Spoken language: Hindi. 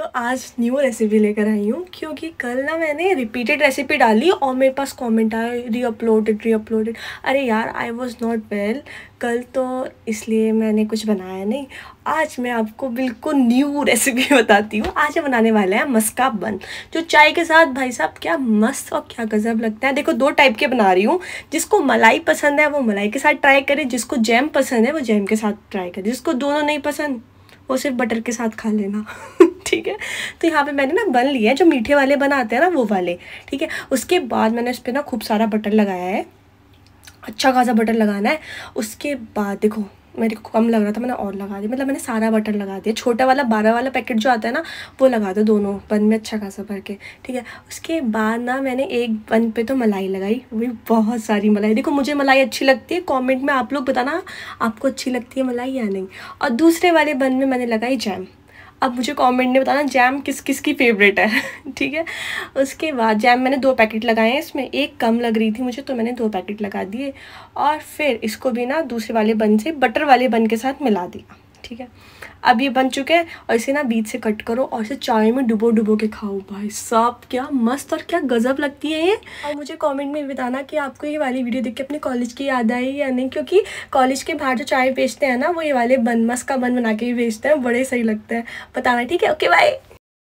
तो आज न्यू रेसिपी लेकर आई हूँ क्योंकि कल ना मैंने रिपीटेड रेसिपी डाली और मेरे पास कमेंट आया री अपलोडेड री अपलोडेड अरे यार आई वाज नॉट वेल कल तो इसलिए मैंने कुछ बनाया नहीं आज मैं आपको बिल्कुल न्यू रेसिपी बताती हूँ आज बनाने वाले हैं मस्का बन जो चाय के साथ भाई साहब क्या मस्त और क्या गज़ब लगता है देखो दो टाइप के बना रही हूँ जिसको मलाई पसंद है वो मलाई के साथ ट्राई करें जिसको जैम पसंद है वो जैम के साथ ट्राई करे जिसको दोनों नहीं पसंद वो सिर्फ बटर के साथ खा लेना ठीक है तो यहाँ पे मैंने ना बन लिया है जो मीठे वाले बनाते हैं ना वो वाले ठीक है उसके बाद मैंने इस पर ना खूब सारा बटर लगाया है अच्छा खासा बटर लगाना है उसके बाद देखो मेरे को कम लग रहा था मैंने और लगा दिया मतलब मैंने सारा बटर लगा दिया छोटा वाला बारह वाला पैकेट जो आता है ना वो लगा दो दोनों बन में अच्छा खासा भर के ठीक है उसके बाद ना मैंने एक बन पे तो मलाई लगाई वो भी बहुत सारी मलाई देखो मुझे मलाई अच्छी लगती है कमेंट में आप लोग बताना आपको अच्छी लगती है मलाई या नहीं और दूसरे वाले बन में मैंने लगाई जैम अब मुझे कमेंट में बताना जैम किस किस की फेवरेट है ठीक है उसके बाद जैम मैंने दो पैकेट लगाए हैं इसमें एक कम लग रही थी मुझे तो मैंने दो पैकेट लगा दिए और फिर इसको भी ना दूसरे वाले बन से बटर वाले बन के साथ मिला दिया ठीक है अब ये बन चुके हैं और इसे ना बीच से कट करो और इसे चाय में डुबो डुबो के खाओ भाई साहब क्या मस्त और क्या गजब लगती है ये और मुझे कमेंट में बताना कि आपको ये वाली वीडियो देख के अपने कॉलेज की याद आई या नहीं क्योंकि कॉलेज के बाहर जो चाय बेचते हैं ना वो ये वाले बन का बन बना के भी बेचते हैं बड़े सही लगते हैं बताना ठीक है ओके बाय